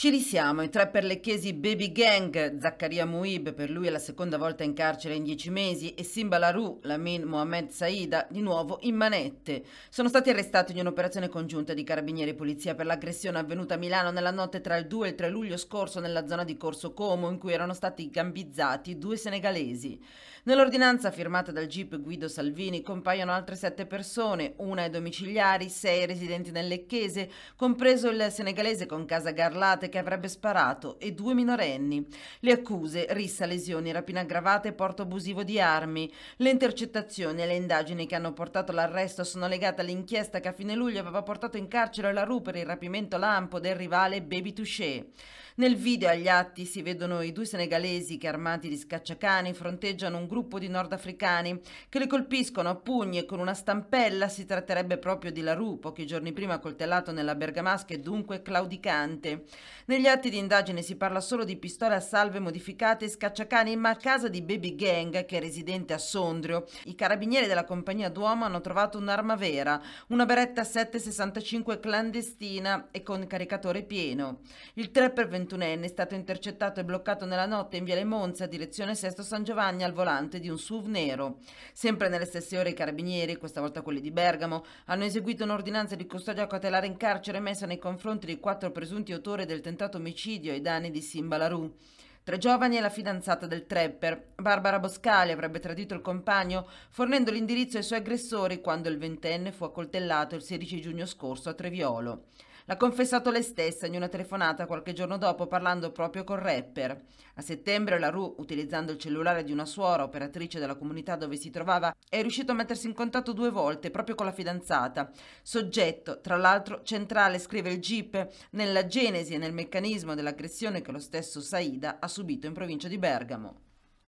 Ci risiamo, i tre perlecchesi Baby Gang, Zaccaria Muib, per lui è la seconda volta in carcere in dieci mesi, e Simba Larou, Lamin Mohamed Saida, di nuovo in manette. Sono stati arrestati in un'operazione congiunta di carabinieri e polizia per l'aggressione avvenuta a Milano nella notte tra il 2 e il 3 luglio scorso nella zona di Corso Como, in cui erano stati gambizzati due senegalesi. Nell'ordinanza firmata dal GIP Guido Salvini compaiono altre sette persone, una ai domiciliari, sei residenti nel Lecchese, compreso il senegalese con casa Garlate che avrebbe sparato e due minorenni. Le accuse, rissa, lesioni, rapina aggravata e porto abusivo di armi. Le intercettazioni e le indagini che hanno portato all'arresto sono legate all'inchiesta che a fine luglio aveva portato in carcere la Ru per il rapimento lampo del rivale Baby Touché. Nel video agli atti si vedono i due senegalesi che armati di scacciacani fronteggiano un gruppo di nordafricani che li colpiscono a pugni e con una stampella si tratterebbe proprio di Larue, pochi giorni prima coltellato nella bergamasca e dunque claudicante. Negli atti di indagine si parla solo di pistole a salve modificate e scacciacani, ma a casa di Baby Gang, che è residente a Sondrio, i carabinieri della compagnia Duomo hanno trovato un'arma vera, una beretta 765 clandestina e con caricatore pieno. Il 3x21enne è stato intercettato e bloccato nella notte in Viale Monza, direzione Sesto San Giovanni, al volante di un SUV nero. Sempre nelle stesse ore i carabinieri, questa volta quelli di Bergamo, hanno eseguito un'ordinanza di custodia cautelare in carcere messa nei confronti dei quattro presunti autori del tentativo tentato omicidio ai danni di Simba Larue. Tre giovani e la fidanzata del trapper. Barbara Boscali avrebbe tradito il compagno fornendo l'indirizzo ai suoi aggressori quando il ventenne fu accoltellato il 16 giugno scorso a Treviolo. L'ha confessato lei stessa in una telefonata qualche giorno dopo parlando proprio col rapper. A settembre la Rue, utilizzando il cellulare di una suora, operatrice della comunità dove si trovava, è riuscito a mettersi in contatto due volte proprio con la fidanzata. Soggetto, tra l'altro, centrale, scrive il GIP, nella genesi e nel meccanismo dell'aggressione che lo stesso Saida ha subito in provincia di Bergamo.